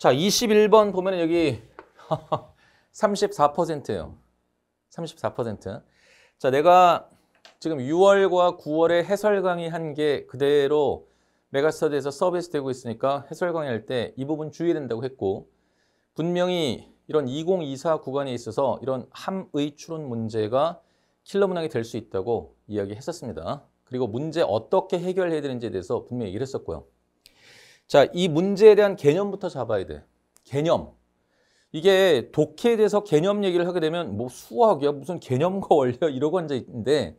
자, 21번 보면 은 여기 34%예요. 34%. 자, 내가 지금 6월과 9월에 해설 강의한 게 그대로 메가스터디에서 서비스 되고 있으니까 해설 강의할 때 이 부분 주의해야 된다고 했고 분명히 이런 2024 구간에 있어서 이런 함의 추론 문제가 킬러 문항이 될 수 있다고 이야기했었습니다. 그리고 문제 어떻게 해결해야 되는지에 대해서 분명히 얘기를 했었고요. 자, 이 문제에 대한 개념부터 잡아야 돼. 개념. 이게 독해에 대해서 개념 얘기를 하게 되면 뭐 수학이야 무슨 개념과 원리야 이러고 앉아있는데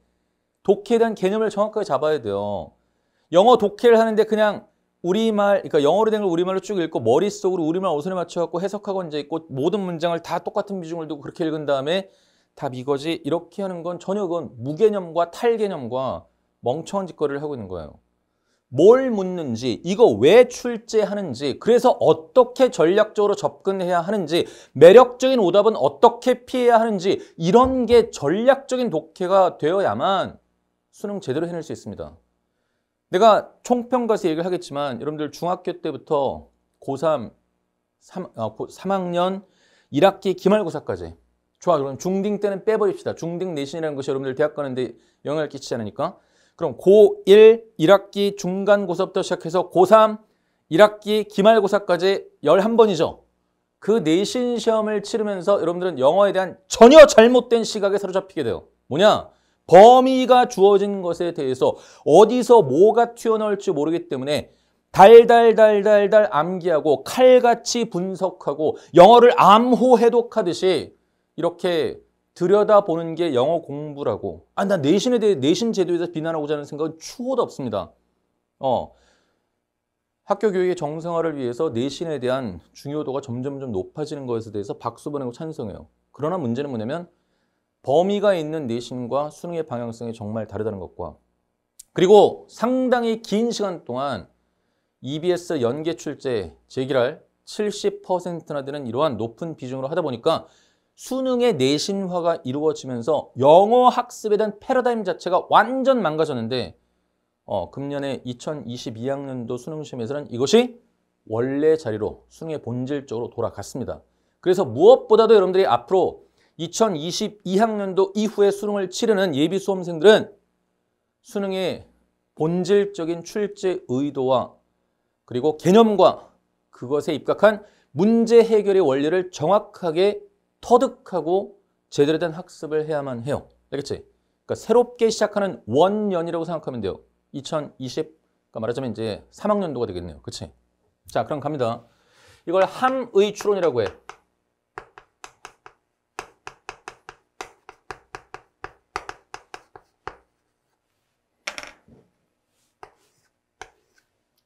독해에 대한 개념을 정확하게 잡아야 돼요. 영어 독해를 하는데 그냥 우리말, 그러니까 영어로 된 걸 우리말로 쭉 읽고 머릿속으로 우리말 어순에 맞춰갖고 해석하고 앉아 있고 모든 문장을 다 똑같은 비중을 두고 그렇게 읽은 다음에 답 이거지 이렇게 하는 건 전혀 그건 무개념과 탈개념과 멍청한 짓거리를 하고 있는 거예요. 뭘 묻는지, 이거 왜 출제하는지, 그래서 어떻게 전략적으로 접근해야 하는지, 매력적인 오답은 어떻게 피해야 하는지, 이런 게 전략적인 독해가 되어야만 수능 제대로 해낼 수 있습니다. 내가 총평가서 얘기를 하겠지만, 여러분들 중학교 때부터 고3, 3, 어, 3학년 1학기 기말고사까지. 좋아, 그럼 중딩 때는 빼버립시다. 중딩 내신이라는 것이 여러분들 대학 가는데 영향을 끼치지 않으니까. 그럼 고1 1학기 중간고사부터 시작해서 고3 1학기 기말고사까지 11번이죠. 그 내신 시험을 치르면서 여러분들은 영어에 대한 전혀 잘못된 시각에 사로잡히게 돼요. 뭐냐? 범위가 주어진 것에 대해서 어디서 뭐가 튀어나올지 모르기 때문에 달달달달달 암기하고 칼같이 분석하고 영어를 암호 해독하듯이 이렇게 들여다보는 게 영어 공부라고. 아, 나 내신에 대해 내신 제도에 서 비난하고자 하는 생각은 추호도 없습니다. 어. 학교 교육의 정상화를 위해서 내신에 대한 중요도가 점점점 높아지는 것에 대해서 박수 보내고 찬성해요. 그러나 문제는 뭐냐면 범위가 있는 내신과 수능의 방향성이 정말 다르다는 것과 그리고 상당히 긴 시간 동안 EBS 연계 출제, 재기랄 70%나 되는 이러한 높은 비중으로 하다 보니까 수능의 내신화가 이루어지면서 영어 학습에 대한 패러다임 자체가 완전 망가졌는데 어, 금년에 2022학년도 수능시험에서는 이것이 원래 자리로 수능의 본질적으로 돌아갔습니다. 그래서 무엇보다도 여러분들이 앞으로 2022학년도 이후에 수능을 치르는 예비 수험생들은 수능의 본질적인 출제 의도와 그리고 개념과 그것에 입각한 문제 해결의 원리를 정확하게 터득하고 제대로 된 학습을 해야만 해요. 알겠지? 그러니까 새롭게 시작하는 원년이라고 생각하면 돼요. 2020, 그러니까 말하자면 이제 3학년도가 되겠네요. 그치? 자, 그럼 갑니다. 이걸 함의 추론이라고 해.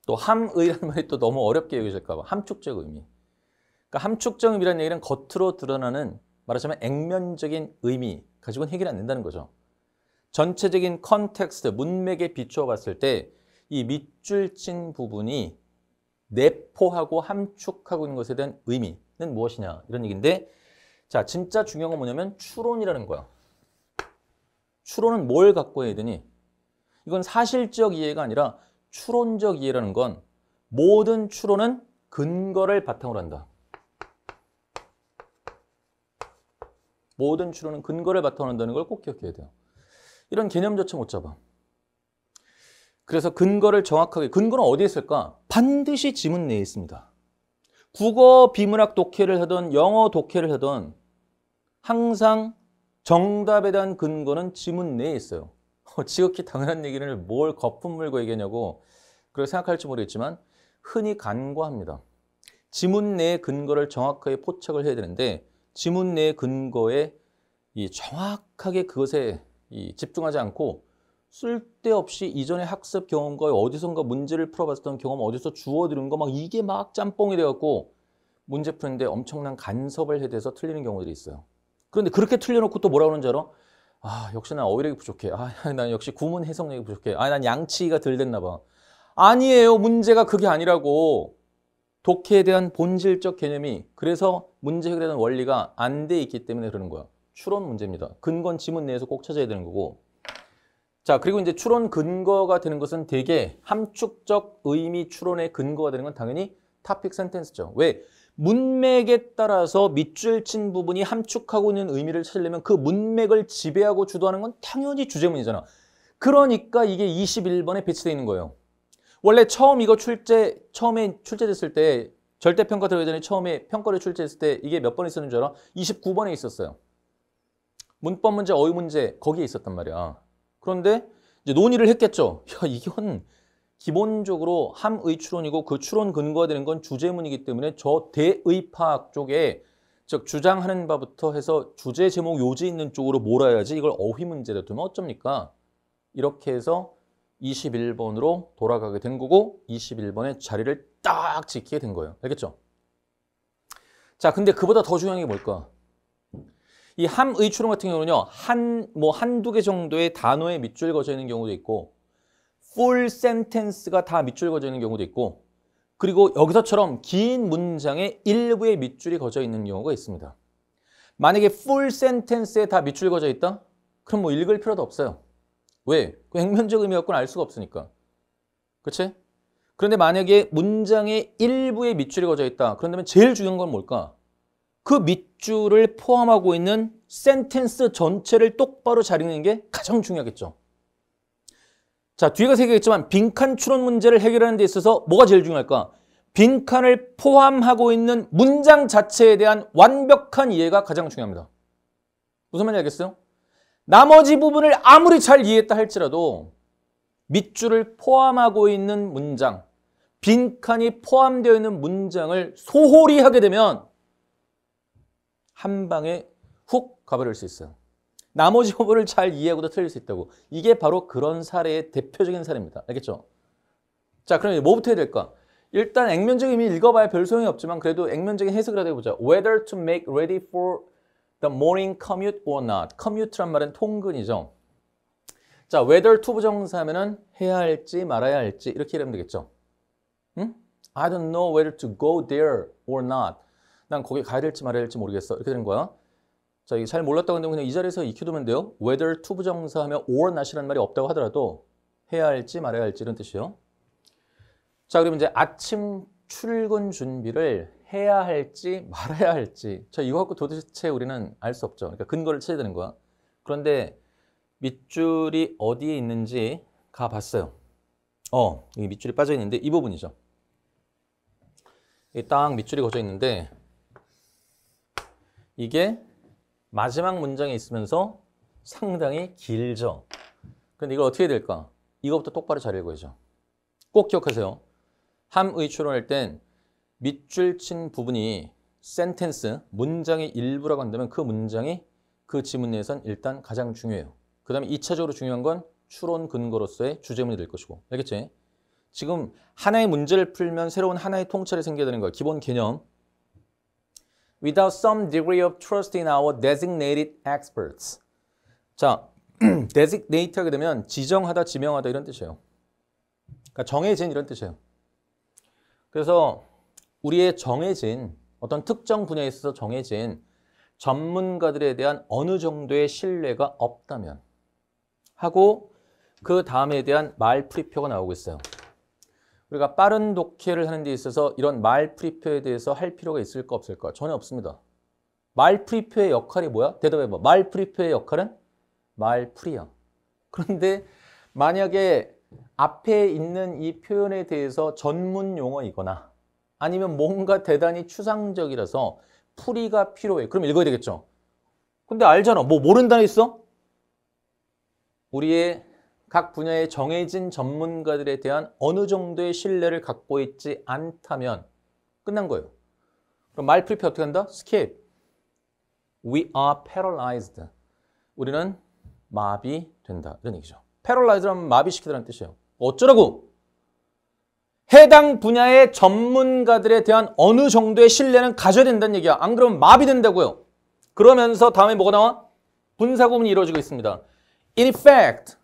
또 함의라는 말이 또 너무 어렵게 여겨질까 봐. 함축적 의미. 그러니까 함축적이라는 얘기는 겉으로 드러나는 말하자면 액면적인 의미 가지고는 해결이 안 된다는 거죠. 전체적인 컨텍스트, 문맥에 비추어 봤을 때 이 밑줄 친 부분이 내포하고 함축하고 있는 것에 대한 의미는 무엇이냐 이런 얘기인데 자 진짜 중요한 건 뭐냐면 추론이라는 거야. 추론은 뭘 갖고 해야 되니? 이건 사실적 이해가 아니라 추론적 이해라는 건 모든 추론은 근거를 바탕으로 한다. 모든 추론은 근거를 바탕으로 한다는 걸 꼭 기억해야 돼요. 이런 개념조차 못 잡아. 그래서 근거를 정확하게, 근거는 어디에 있을까? 반드시 지문 내에 있습니다. 국어 비문학 독해를 하던 영어 독해를 하던 항상 정답에 대한 근거는 지문 내에 있어요. 어, 지극히 당연한 얘기를 뭘 거품 물고 얘기냐고 그렇게 생각할지 모르겠지만 흔히 간과합니다. 지문 내에 근거를 정확하게 포착을 해야 되는데 지문 내 근거에 이 정확하게 그것에 이 집중하지 않고 쓸데없이 이전의 학습 경험과 어디선가 문제를 풀어봤던 경험 어디서 주워들은 거 막 이게 막 짬뽕이 돼갖고 문제 푸는데 엄청난 간섭을 해대서 틀리는 경우들이 있어요. 그런데 그렇게 틀려놓고 또 뭐라 그러는지 알아? 아 역시 난 어휘력이 부족해. 아난 역시 구문 해석력이 부족해. 아 난 양치기가 덜 됐나 봐. 아니에요. 문제가 그게 아니라고. 독해에 대한 본질적 개념이 그래서 문제 해결에 대한 원리가 안 돼 있기 때문에 그러는 거야. 추론 문제입니다. 근건 지문 내에서 꼭 찾아야 되는 거고 자 그리고 이제 추론 근거가 되는 것은 대개 함축적 의미 추론의 근거가 되는 건 당연히 타픽 센텐스죠. 왜? 문맥에 따라서 밑줄 친 부분이 함축하고 있는 의미를 찾으려면 그 문맥을 지배하고 주도하는 건 당연히 주제문이잖아. 그러니까 이게 21번에 배치되어 있는 거예요. 원래 처음 이거 출제 처음에 출제됐을 때 절대평가 들어가 전에 처음에 평가를 출제했을 때 이게 몇 번 있었는 줄 알아? 29번에 있었어요. 문법 문제, 어휘 문제 거기에 있었단 말이야. 그런데 이제 논의를 했겠죠. 야, 이건 기본적으로 함의 추론이고 그 추론 근거가 되는 건 주제문이기 때문에 저대의파악 쪽에 즉 주장하는 바부터 해서 주제 제목 요지 있는 쪽으로 몰아야지 이걸 어휘 문제다 두면 어쩝니까? 이렇게 해서 21번으로 돌아가게 된 거고 21번의 자리를 딱 지키게 된 거예요. 알겠죠? 자, 근데 그보다 더 중요한 게 뭘까? 이 함의 추론 같은 경우는요. 한 뭐 한두 개 정도의 단어에 밑줄 거져 있는 경우도 있고 풀센텐스가다 밑줄 거져 있는 경우도 있고 그리고 여기서처럼 긴 문장의 일부의 밑줄이 거져 있는 경우가 있습니다. 만약에 풀센텐스에다 밑줄 거져 있다? 그럼 뭐 읽을 필요도 없어요. 왜? 그행면적 의미 갖고는 알 수가 없으니까. 그치 그런데 만약에 문장의 일부에 밑줄이 거져 있다. 그런다면 제일 중요한 건 뭘까? 그 밑줄을 포함하고 있는 센텐스 전체를 똑바로 잘 읽는 게 가장 중요하겠죠. 자, 뒤에가 새겨있지만 빈칸 추론 문제를 해결하는 데 있어서 뭐가 제일 중요할까? 빈칸을 포함하고 있는 문장 자체에 대한 완벽한 이해가 가장 중요합니다. 무슨 말인지 알겠어요? 나머지 부분을 아무리 잘 이해했다 할지라도 밑줄을 포함하고 있는 문장, 빈칸이 포함되어 있는 문장을 소홀히 하게 되면 한 방에 훅 가버릴 수 있어요. 나머지 부분을 잘 이해하고도 틀릴 수 있다고. 이게 바로 그런 사례의 대표적인 사례입니다. 알겠죠? 자, 그럼 이제 뭐부터 해야 될까? 일단 액면적인 의미 읽어봐야 별 소용이 없지만 그래도 액면적인 해석을 해보자. Whether to make ready for The morning commute or not. commute란 말은 통근이죠. 자, whether to 부정사면은 하 해야 할지 말아야 할지 이렇게 이러면 되겠죠. 응? 음? I don't know whether to go there or not. 난 거기 가야 될지 말아야 할지 모르겠어. 이렇게 되는 거야. 자, 이게 잘 몰랐다고 하는데 그냥 이 자리에서 익혀두면 돼요. whether to 부정사하면 or not이라는 말이 없다고 하더라도 해야 할지 말아야 할지 이런 뜻이요 자, 그러 이제 아침 출근 준비를 해야 할지 말아야 할지 저 이거 갖고 도대체 우리는 알 수 없죠. 그러니까 근거를 찾아야 되는 거야. 그런데 밑줄이 어디에 있는지 가봤어요. 어, 이 밑줄이 빠져 있는데 이 부분이죠. 이딱 밑줄이 거져 있는데 이게 마지막 문장에 있으면서 상당히 길죠. 그런데 이걸 어떻게 해야 될까? 이것부터 똑바로 잘 읽어야죠. 꼭 기억하세요. 함의 추론할 땐 밑줄 친 부분이 센텐스, 문장의 일부라고 한다면 그 문장이 그 지문 내에선 일단 가장 중요해요. 그 다음에 2차적으로 중요한 건 추론 근거로서의 주제문이 될 것이고. 알겠지? 지금 하나의 문제를 풀면 새로운 하나의 통찰이 생겨야 되는 거야. 기본 개념. Without some degree of trust in our designated experts. 자, designate 하게 되면 지정하다, 지명하다 이런 뜻이에요. 그러니까 정해진 이런 뜻이에요. 그래서 우리의 정해진 어떤 특정 분야에 있어서 정해진 전문가들에 대한 어느 정도의 신뢰가 없다면 하고 그 다음에 대한 말풀이표가 나오고 있어요. 우리가 빠른 독해를 하는 데 있어서 이런 말풀이표에 대해서 할 필요가 있을까 없을까? 전혀 없습니다. 말풀이표의 역할이 뭐야? 대답해봐. 말풀이표의 역할은 말풀이야. 그런데 만약에 앞에 있는 이 표현에 대해서 전문 용어이거나 아니면 뭔가 대단히 추상적이라서 풀이가 필요해. 그럼 읽어야 되겠죠. 근데 알잖아. 뭐모른다했어 우리의 각 분야의 정해진 전문가들에 대한 어느 정도의 신뢰를 갖고 있지 않다면 끝난 거예요. 그럼 말풀이 어떻게 한다? 스 k i We are paralyzed. 우리는 마비된다. 이런 얘기죠. paralyzed라면 마비시키다는 뜻이에요. 어쩌라고? 해당 분야의 전문가들에 대한 어느 정도의 신뢰는 가져야 된다는 얘기야. 안 그러면 마비된다고요. 그러면서 다음에 뭐가 나와? 분사 구문이 이루어지고 있습니다. In fact,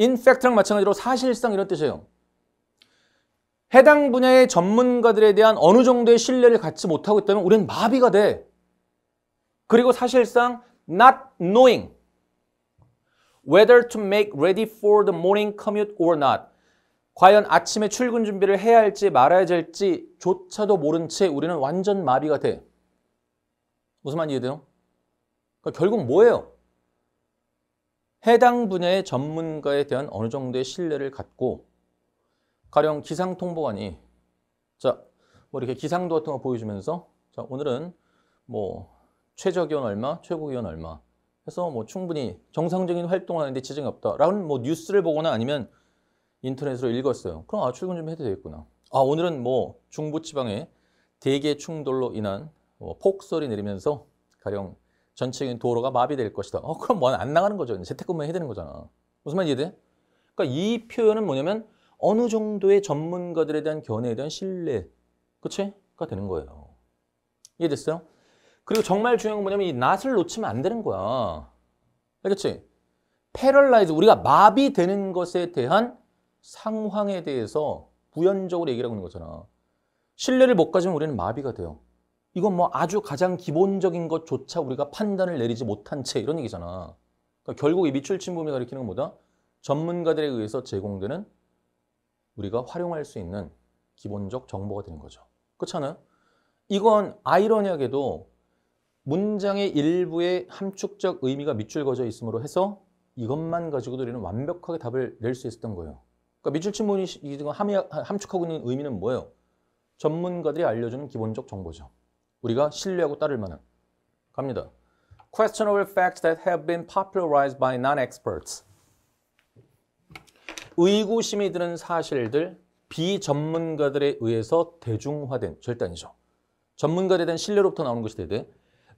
in fact랑 마찬가지로 사실상 이런 뜻이에요. 해당 분야의 전문가들에 대한 어느 정도의 신뢰를 갖지 못하고 있다면 우리는 마비가 돼. 그리고 사실상 not knowing whether to make ready for the morning commute or not. 과연 아침에 출근 준비를 해야 할지 말아야 할지 조차도 모른 채 우리는 완전 마비가 돼. 무슨 말인지 이해돼요? 그러니까 결국 뭐예요? 해당 분야의 전문가에 대한 어느 정도의 신뢰를 갖고 가령 기상통보관이 자, 뭐 이렇게 기상도 같은 거 보여주면서 자, 오늘은 뭐 최저 기온 얼마, 최고 기온 얼마 해서 뭐 충분히 정상적인 활동 하는데 지장이 없다라는 뭐 뉴스를 보거나 아니면 인터넷으로 읽었어요. 그럼 아 출근 좀 해도 되겠구나. 아 오늘은 뭐 중부 지방에 대개 충돌로 인한 뭐 어, 폭설이 내리면서 가령 전체적인 도로가 마비될 것이다. 어 그럼 뭐 안 나가는 거죠. 재택근무 해야 되는 거잖아. 무슨 말이지돼 그러니까 이 표현은 뭐냐면 어느 정도의 전문가들에 대한 견해에 대한 신뢰, 그치?가 되는 거예요. 이해됐어요? 그리고 정말 중요한 건 뭐냐면 이 낫을 놓치면 안 되는 거야. 알겠지? 패럴라이즈, 우리가 마비되는 것에 대한 상황에 대해서 부연적으로 얘기를 하고 있는 거잖아. 신뢰를 못 가지면 우리는 마비가 돼요. 이건 뭐 아주 가장 기본적인 것조차 우리가 판단을 내리지 못한 채 이런 얘기잖아. 그러니까 결국 이 미출 침범이 가리키는 것보다 전문가들에 의해서 제공되는 우리가 활용할 수 있는 기본적 정보가 되는 거죠. 그렇지않아요 이건 아이러니하게도 문장의 일부에 함축적 의미가 밑줄 그어져 있으므로 해서 이것만 가지고도 우리는 완벽하게 답을 낼 수 있었던 거예요. 그러니까 미술친문이 함축하고 있는 의미는 뭐예요? 전문가들이 알려주는 기본적 정보죠. 우리가 신뢰하고 따를 만한. 갑니다. Questionable facts that have been popularized by non-experts. 의구심이 드는 사실들, 비전문가들에 의해서 대중화된, 절대 아니죠. 전문가에 대한 신뢰로부터 나오는 것이 되되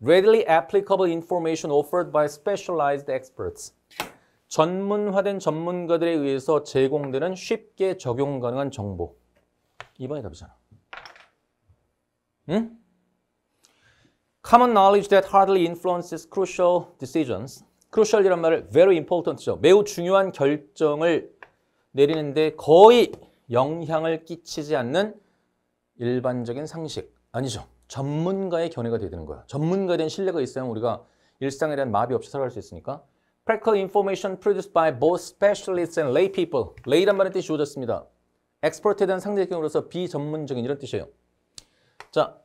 readily applicable information offered by specialized experts. 전문화된 전문가들에 의해서 제공되는 쉽게 적용 가능한 정보. 2번이 답이잖아. 응? Common knowledge that hardly influences crucial decisions. crucial이란 말을 very important죠. 매우 중요한 결정을 내리는데 거의 영향을 끼치지 않는 일반적인 상식. 아니죠. 전문가의 견해가 되는 거야. 전문가에 신뢰가 있어야 우리가 일상에 대한 마비 없이 살아갈 수 있으니까 practical information produced by both specialists and lay people. lay란 말의 뜻이 주어졌습니다. expert에 대한 상대격으로서 비전문적인 이런 뜻이에요. 자,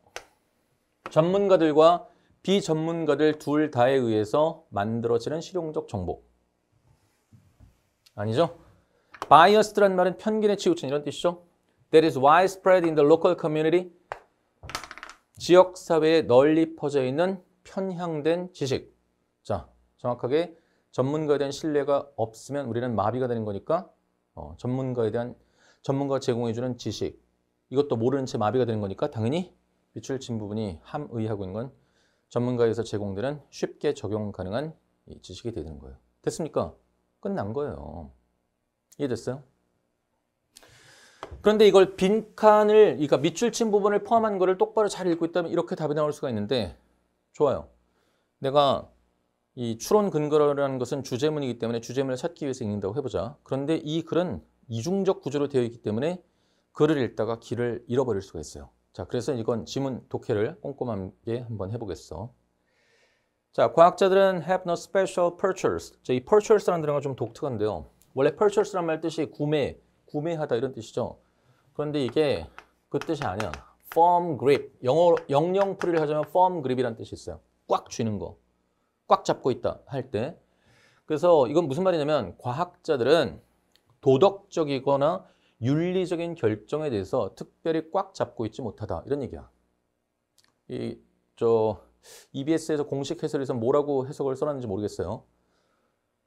전문가들과 비전문가들 둘 다에 의해서 만들어지는 실용적 정보. 아니죠? biased란 말은 편견에 치우친 이런 뜻이죠. That is widespread in the local community. 지역사회에 널리 퍼져 있는 편향된 지식. 자, 정확하게 전문가에 대한 신뢰가 없으면 우리는 마비가 되는 거니까 어, 전문가에 대한 전문가 제공해주는 지식 이것도 모르는 채 마비가 되는 거니까 당연히 비출진 부분이 함의하고 있는 건 전문가에서 제공되는 쉽게 적용 가능한 지식이 되는 거예요. 됐습니까? 끝난 거예요. 이해됐어요? 그런데 이걸 빈칸을, 그러니까 밑줄 친 부분을 포함한 거를 똑바로 잘 읽고 있다면 이렇게 답이 나올 수가 있는데 좋아요. 내가 이 추론 근거라는 것은 주제문이기 때문에 주제문을 찾기 위해서 읽는다고 해보자. 그런데 이 글은 이중적 구조로 되어 있기 때문에 글을 읽다가 길을 잃어버릴 수가 있어요. 자, 그래서 이건 지문 독해를 꼼꼼하게 한번 해보겠어. 자, 과학자들은 have no special purchase. 자, 이 purchase라는 단어좀 독특한데요. 원래 purchase란 말 뜻이 구매, 구매하다 이런 뜻이죠. 그런데 이게 그 뜻이 아니야. firm grip. 영어, 영영풀이를 하자면 firm g r i p 이란 뜻이 있어요. 꽉 쥐는 거. 꽉 잡고 있다 할 때 그래서 이건 무슨 말이냐면 과학자들은 도덕적이거나 윤리적인 결정에 대해서 특별히 꽉 잡고 있지 못하다 이런 얘기야. 이 저 EBS에서 공식 해설에서 뭐라고 해석을 써놨는지 모르겠어요.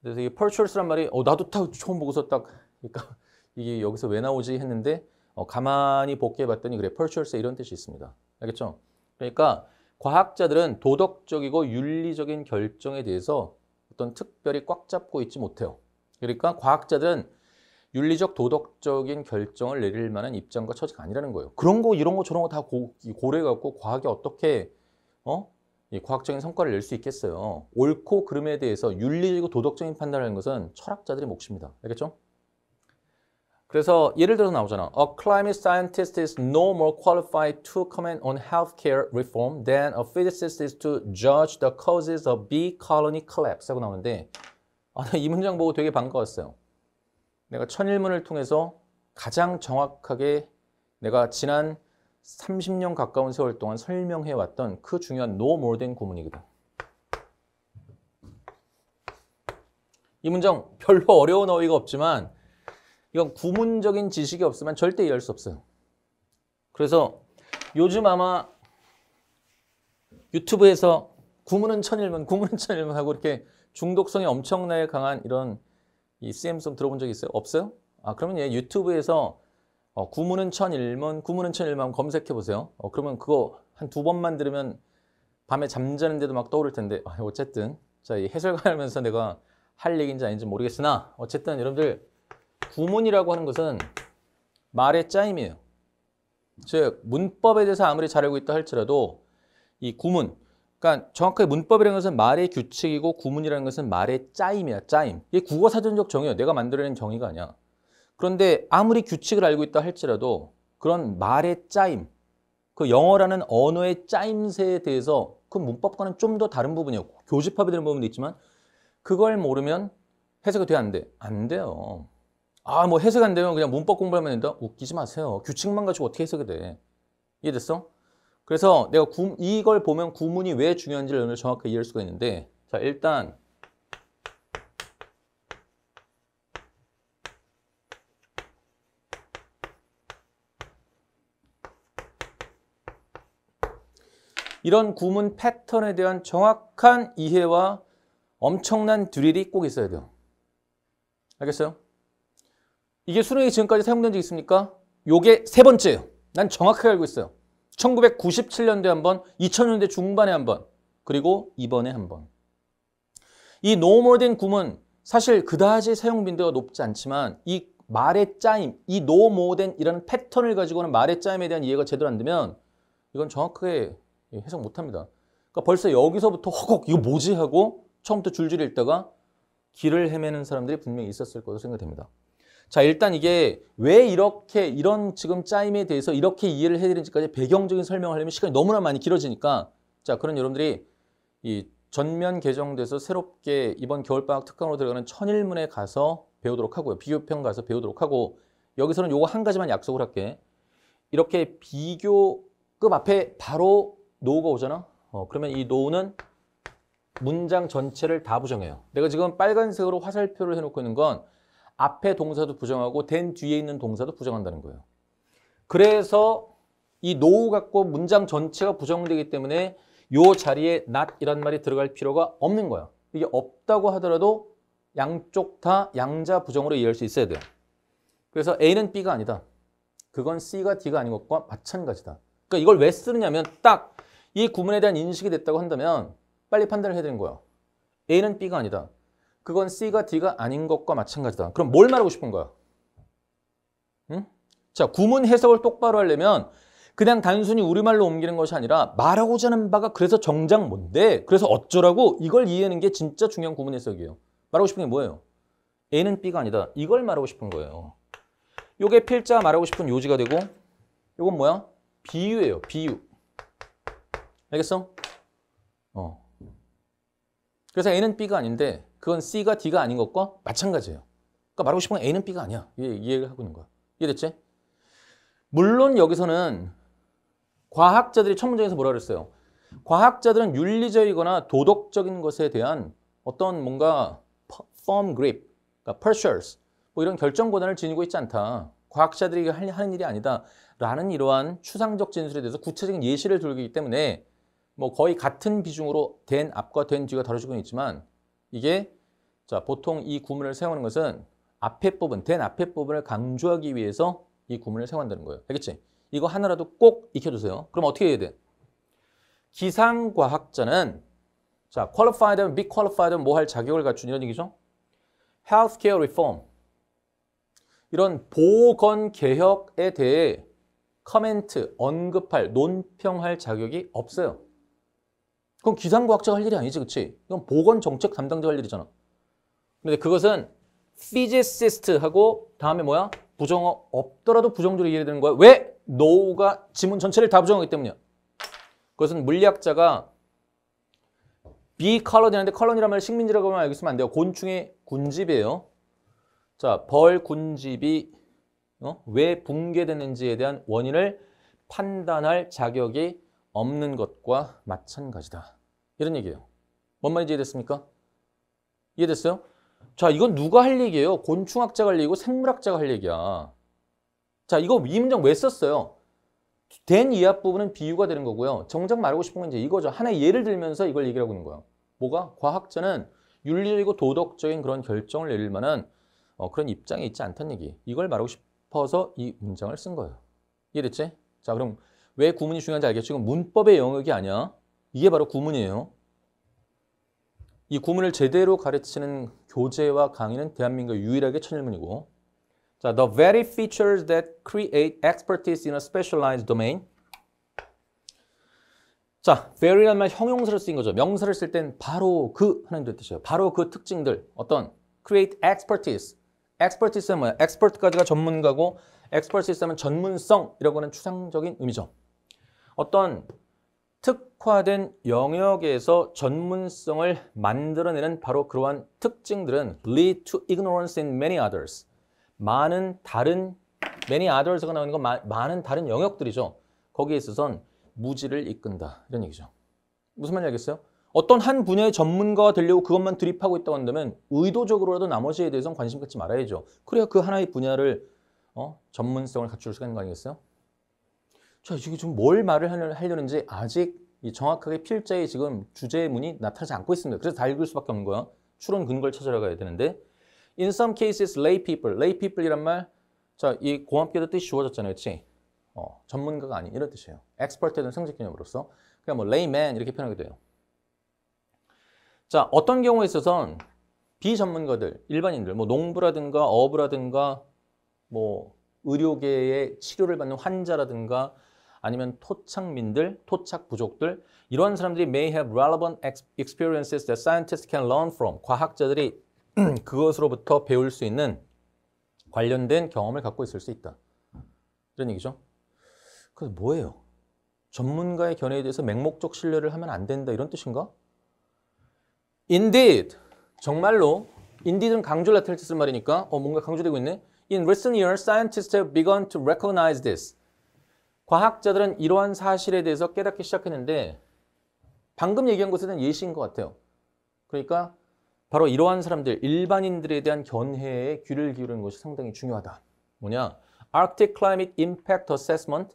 그래서 이 pursue란 말이 어 나도 딱 처음 보고서 딱 그러니까 이게 여기서 왜 나오지 했는데 어, 가만히 복귀해 봤더니 그래 pursue에 이런 뜻이 있습니다. 알겠죠? 그러니까 과학자들은 도덕적이고 윤리적인 결정에 대해서 어떤 특별히 꽉 잡고 있지 못해요. 그러니까 과학자들은 윤리적 도덕적인 결정을 내릴 만한 입장과 처지가 아니라는 거예요. 그런 거 이런 거 저런 거 다 고려해 갖고 과학이 어떻게 어? 과학적인 성과를 낼 수 있겠어요. 옳고 그름에 대해서 윤리적이고 도덕적인 판단을 하는 것은 철학자들의 몫입니다. 알겠죠? 그래서 예를 들어서 나오잖아. A climate scientist is no more qualified to comment on healthcare reform than a physicist is to judge the causes of bee colony collapse 하고 나오는데 아, 나이 문장 보고 되게 반가웠어요. 내가 천일문을 통해서 가장 정확하게 내가 지난 30년 가까운 세월 동안 설명해왔던 그 중요한 no more than 고문이거든. 이 문장 별로 어려운 어휘가 없지만 이건 구문적인 지식이 없으면 절대 이해할 수 없어요. 그래서 요즘 아마 유튜브에서 구문은 천일문, 구문은 천일문 하고 이렇게 중독성이 엄청나게 강한 이런 이 CM송 들어본 적 있어요? 없어요? 아 그러면 얘 유튜브에서 어, 구문은 천일문, 구문은 천일문 검색해 보세요. 어, 그러면 그거 한 두 번만 들으면 밤에 잠자는데도 막 떠오를 텐데 아, 어쨌든 자, 이 해설가하면서 내가 할 얘기인지 아닌지 모르겠으나 어쨌든 여러분들 구문이라고 하는 것은 말의 짜임이에요. 즉 문법에 대해서 아무리 잘 알고 있다 할지라도 이 구문, 그러니까 정확하게 문법이라는 것은 말의 규칙이고 구문이라는 것은 말의 짜임이야, 짜임. 이게 국어 사전적 정의야. 내가 만들어낸 정의가 아니야. 그런데 아무리 규칙을 알고 있다 할지라도 그런 말의 짜임, 그 영어라는 언어의 짜임새에 대해서 그 문법과는 좀 더 다른 부분이었고 교집합이 되는 부분도 있지만 그걸 모르면 해석이 돼 안 돼? 안 돼요. 아, 뭐 해석 안 되면 그냥 문법 공부하면 된다? 웃기지 마세요. 규칙만 가지고 어떻게 해석이 돼? 이해됐어? 그래서 내가 구, 이걸 보면 구문이 왜 중요한지를 오늘 정확하게 이해할 수가 있는데 자, 일단 이런 구문 패턴에 대한 정확한 이해와 엄청난 드릴이 꼭 있어야 돼요. 알겠어요? 이게 수능이 지금까지 사용된 적 있습니까? 요게 세 번째. 예요난 정확하게 알고 있어요. 1997년도에 한 번, 2000년대 중반에 한 번, 그리고 이번에 한 번. 이노모된 구문 사실 그다지 사용 빈도가 높지 않지만 이 말의 짜임, 이 노모덴이라는 패턴을 가지고는 말의 짜임에 대한 이해가 제대로 안 되면 이건 정확하게 해석 못합니다. 그러니까 벌써 여기서부터 허걱 이거 뭐지 하고 처음부터 줄줄 읽다가 길을 헤매는 사람들이 분명히 있었을 거로 생각됩니다. 자, 일단 이게 왜 이렇게 이런 지금 짜임에 대해서 이렇게 이해를 해드리는지까지 배경적인 설명을 하려면 시간이 너무나 많이 길어지니까 자, 그런 여러분들이 이 전면 개정돼서 새롭게 이번 겨울방학 특강으로 들어가는 천일문에 가서 배우도록 하고요. 비교평 가서 배우도록 하고 여기서는 요거 한 가지만 약속을 할게. 이렇게 비교급 앞에 바로 노우가 오잖아. 어, 그러면 이 노우는 문장 전체를 다 부정해요. 내가 지금 빨간색으로 화살표를 해놓고 있는 건 앞에 동사도 부정하고 된 뒤에 있는 동사도 부정한다는 거예요. 그래서 이 노우 갖고 문장 전체가 부정되기 때문에 요 자리에 not 이란 말이 들어갈 필요가 없는 거예요. 이게 없다고 하더라도 양쪽 다 양자 부정으로 이해할 수 있어야 돼요. 그래서 A는 B가 아니다. 그건 C가 D가 아닌 것과 마찬가지다. 그러니까 이걸 왜 쓰느냐면 딱 이 구문에 대한 인식이 됐다고 한다면 빨리 판단을 해야 되는 거예요. A는 B가 아니다. 그건 C가 D가 아닌 것과 마찬가지다. 그럼 뭘 말하고 싶은 거야? 응? 자, 구문 해석을 똑바로 하려면 그냥 단순히 우리말로 옮기는 것이 아니라 말하고자 하는 바가 그래서 정작 뭔데? 그래서 어쩌라고? 이걸 이해하는 게 진짜 중요한 구문 해석이에요. 말하고 싶은 게 뭐예요? A는 B가 아니다. 이걸 말하고 싶은 거예요. 요게 필자 말하고 싶은 요지가 되고 요건 뭐야? 비유예요. 비유. 알겠어? 어. 그래서 A는 B가 아닌데 그건 C가 D가 아닌 것과 마찬가지예요. 그러니까 말하고 싶은 건 A는 B가 아니야. 이해를 하고 있는 거야. 이해됐지? 물론 여기서는 과학자들이 첫 문장에서 뭐라 그랬어요? 과학자들은 윤리적이거나 도덕적인 것에 대한 어떤 뭔가 firm grip, 그러니까 pressures, 뭐 이런 결정 권한을 지니고 있지 않다. 과학자들이 하는 일이 아니다. 라는 이러한 추상적 진술에 대해서 구체적인 예시를 들기 때문에 뭐 거의 같은 비중으로 된 앞과 된 뒤가 다뤄지고 있지만 이게 자 보통 이 구문을 사용하는 것은 앞에 부분, 된 앞에 부분을 강조하기 위해서 이 구문을 사용한다는 거예요. 알겠지? 이거 하나라도 꼭 익혀두세요. 그럼 어떻게 해야 돼? 기상과학자는 자, qualified면 be q u a l i f i e d 뭐 할 자격을 갖춘 이런 얘기죠. healthcare reform 이런 보건 개혁에 대해 커멘트, 언급할, 논평할 자격이 없어요. 그건 기상과학자가 할 일이 아니지, 그치? 이건 보건정책 담당자가 할 일이잖아. 근데 그것은 피지시스트하고 다음에 뭐야? 부정어 없더라도 부정적으로 이해되는 거야. 왜? 노우가 지문 전체를 다 부정하기 때문이야. 그것은 물리학자가 비칼런이라는데칼런니란말 식민지라고 만 알고 있으면 안 돼요. 곤충의 군집이에요. 자, 벌 군집이 어? 왜 붕괴되는지에 대한 원인을 판단할 자격이 없는 것과 마찬가지다. 이런 얘기예요. 뭔 말인지 이해됐습니까? 이해됐어요? 자, 이건 누가 할 얘기예요? 곤충학자가 할 얘기고 생물학자가 할 얘기야. 자, 이거 이 문장 왜 썼어요? 된 이앞 부분은 비유가 되는 거고요. 정작 말하고 싶은 건 이제 이거죠. 하나의 예를 들면서 이걸 얘기를 하고 있는 거예요. 뭐가? 과학자는 윤리적이고 도덕적인 그런 결정을 내릴 만한 어, 그런 입장에 있지 않다는 얘기. 이걸 말하고 싶어서 이 문장을 쓴 거예요. 이해됐지? 자, 그럼 왜 구문이 중요한지 알겠죠? 이건 문법의 영역이 아니야. 이게 바로 구문이에요. 이 구문을 제대로 가르치는 교재와 강의는 대한민국 유일하게 천일문이고 자, the very features that create expertise in a specialized domain 자, very란 말 형용사를 쓰인 거죠. 명사를 쓸 땐 바로 그 하는 뜻이에요. 바로 그 특징들, 어떤 create expertise expertise는 뭐야? expert까지가 전문가고 expertise 하면 전문성이라고 하는 추상적인 의미죠. 어떤 특화된 영역에서 전문성을 만들어내는 바로 그러한 특징들은 lead to ignorance in many others. 많은 다른 many others가 나오는 건 마, 많은 다른 영역들이죠. 거기에 있어서는 무지를 이끈다. 이런 얘기죠. 무슨 말인지 알겠어요? 어떤 한 분야의 전문가가 되려고 그것만 드립하고 있다고 한다면 의도적으로라도 나머지에 대해서는 관심 갖지 말아야죠. 그래야 그 하나의 분야를 어? 전문성을 갖출 수가 있는 거 아니겠어요? 자, 지금, 지금 뭘 말을 하려, 는지 아직 정확하게 필자의 지금 주제문이 나타나지 않고 있습니다. 그래서 다 읽을 수밖에 없는 거야. 추론 근거를 찾으러가야 되는데 In some cases, lay people. lay people이란 말, 자, 이 고함께도 뜻이 주어졌잖아요, 그렇 어, 전문가가 아닌 이런 뜻이에요. 엑스퍼트는 성적 개념으로서. 그냥 뭐 layman 이렇게 표현하게 돼요. 자, 어떤 경우에 있어서는 비전문가들, 일반인들, 뭐 농부라든가 어부라든가 뭐 의료계의 치료를 받는 환자라든가 아니면 토착민들, 토착 부족들 이런 사람들이 may have relevant experiences that scientists can learn from. 과학자들이 그것으로부터 배울 수 있는 관련된 경험을 갖고 있을 수 있다. 이런 얘기죠. 그래서 뭐예요? 전문가의 견해에 대해서 맹목적 신뢰를 하면 안 된다 이런 뜻인가? Indeed, 정말로 Indeed은 강조를 나타낼 뜻을 말이니까 어 뭔가 강조되고 있네. In recent years, scientists have begun to recognize this. 과학자들은 이러한 사실에 대해서 깨닫기 시작했는데 방금 얘기한 것에는 예시인 것 같아요. 그러니까 바로 이러한 사람들, 일반인들에 대한 견해에 귀를 기울이는 것이 상당히 중요하다. 뭐냐? Arctic Climate Impact Assessment,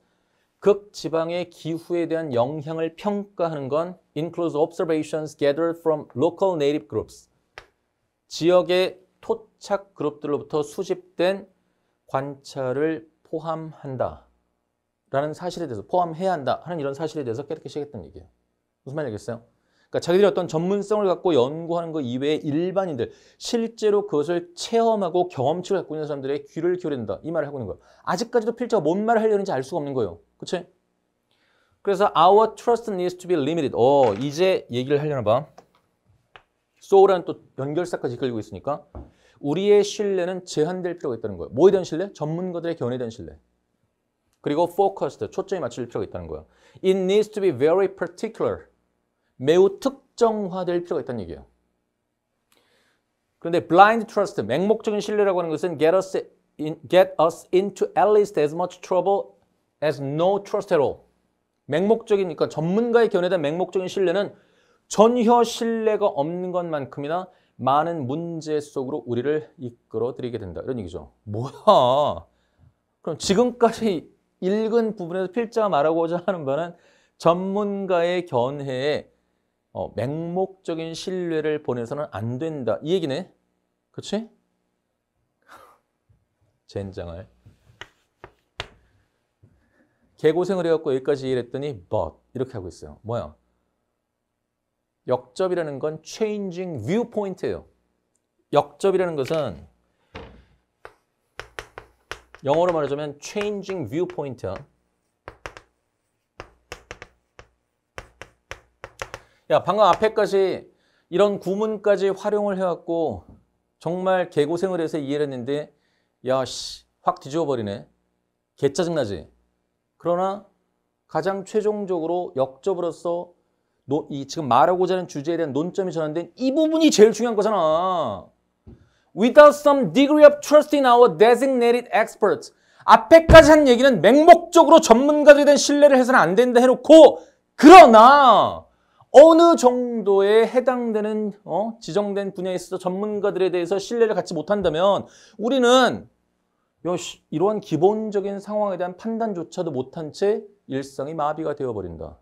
극지방의 기후에 대한 영향을 평가하는 건 includes observations gathered from local native groups. 지역의 토착 그룹들로부터 수집된 관찰을 포함한다. 라는 사실에 대해서 포함해야 한다 하는 이런 사실에 대해서 깨닫게 시작했다는 얘기예요. 무슨 말이 알겠어요? 그러니까 자기들이 어떤 전문성을 갖고 연구하는 것 이외에 일반인들 실제로 그것을 체험하고 경험치를 갖고 있는 사람들의 귀를 기울인다 이 말을 하고 있는 거예요. 아직까지도 필자가 뭔 말을 하려는지 알 수가 없는 거예요. 그치 그래서 our trust needs to be limited. 어 이제 얘기를 하려나 봐. 소울은 또 연결사까지 끌리고 있으니까 우리의 신뢰는 제한될 필요가 있다는 거예요. 뭐에 대한 신뢰? 전문가들의 견해에 대한 신뢰. 그리고 focused, 초점이 맞출 필요가 있다는 거야. It needs to be very particular. 매우 특정화될 필요가 있다는 얘기예요. 그런데 blind trust, 맹목적인 신뢰라고 하는 것은 get us, in, get us into at least as much trouble as no trust at all. 맹목적인, 그러니까 전문가의 견해에 대한 맹목적인 신뢰는 전혀 신뢰가 없는 것만큼이나 많은 문제 속으로 우리를 이끌어들이게 된다. 이런 얘기죠. 뭐야? 그럼 지금까지 읽은 부분에서 필자 말하고자 하는 바는 전문가의 견해에 어, 맹목적인 신뢰를 보내서는 안 된다. 이 얘기네. 그치? 젠장을. 개고생을 해갖고 여기까지 일했더니 but 이렇게 하고 있어요. 뭐야? 역접이라는 건 changing viewpoint예요. 역접이라는 것은 영어로 말하자면 changing viewpoint. 야, 방금 앞에까지 이런 구문까지 활용을 해왔고 정말 개고생을 해서 이해를 했는데 야, 씨, 확 뒤집어버리네. 개 짜증나지? 그러나 가장 최종적으로 역접으로서 노, 이 지금 말하고자 하는 주제에 대한 논점이 전환된 이 부분이 제일 중요한 거잖아. without some degree of trust in our designated experts. 앞에까지 한 얘기는 맹목적으로 전문가들에 대한 신뢰를 해서는 안 된다 해놓고 그러나 어느 정도에 해당되는 어, 지정된 분야에 있어서 전문가들에 대해서 신뢰를 갖지 못한다면 우리는 이러한 기본적인 상황에 대한 판단조차도 못한 채 일상이 마비가 되어버린다.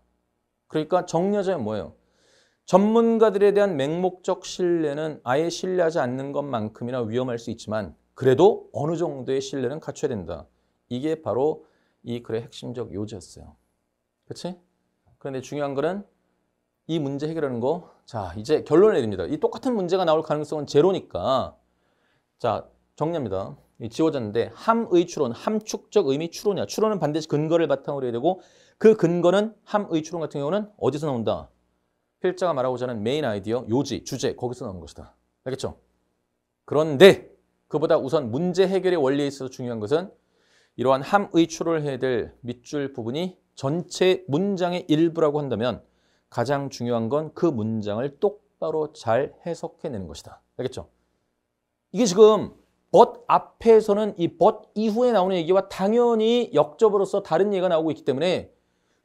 그러니까 정리하자면 뭐예요? 전문가들에 대한 맹목적 신뢰는 아예 신뢰하지 않는 것만큼이나 위험할 수 있지만 그래도 어느 정도의 신뢰는 갖춰야 된다. 이게 바로 이 글의 핵심적 요지였어요. 그렇지? 그런데 중요한 거는 이 문제 해결하는 거. 자, 이제 결론을 내립니다. 이 똑같은 문제가 나올 가능성은 제로니까. 자, 정리합니다. 지워졌는데 함의 추론, 함축적 의미 추론이야. 추론은 반드시 근거를 바탕으로 해야 되고 그 근거는 함의 추론 같은 경우는 어디서 나온다? 필자가 말하고자 하는 메인 아이디어, 요지, 주제 거기서 나온 것이다. 알겠죠? 그런데 그보다 우선 문제 해결의 원리에 있어서 중요한 것은 이러한 함의 추를 해야 될 밑줄 부분이 전체 문장의 일부라고 한다면 가장 중요한 건 그 문장을 똑바로 잘 해석해내는 것이다. 알겠죠? 이게 지금 but 앞에서는 이 but 이후에 나오는 얘기와 당연히 역접으로서 다른 얘기가 나오고 있기 때문에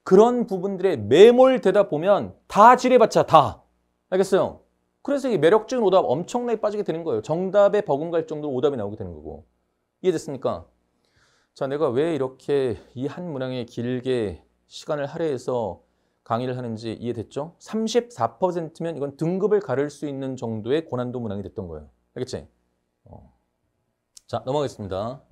그런 부분들에 매몰되다 보면 다 지뢰받자 다. 알겠어요? 그래서 이 매력적인 오답 엄청나게 빠지게 되는 거예요. 정답에 버금갈 정도로 오답이 나오게 되는 거고. 이해됐습니까? 자, 내가 왜 이렇게 이 한 문항에 길게 시간을 할애해서 강의를 하는지 이해됐죠? 34%면 이건 등급을 가를 수 있는 정도의 고난도 문항이 됐던 거예요. 알겠지? 어. 자, 넘어가겠습니다.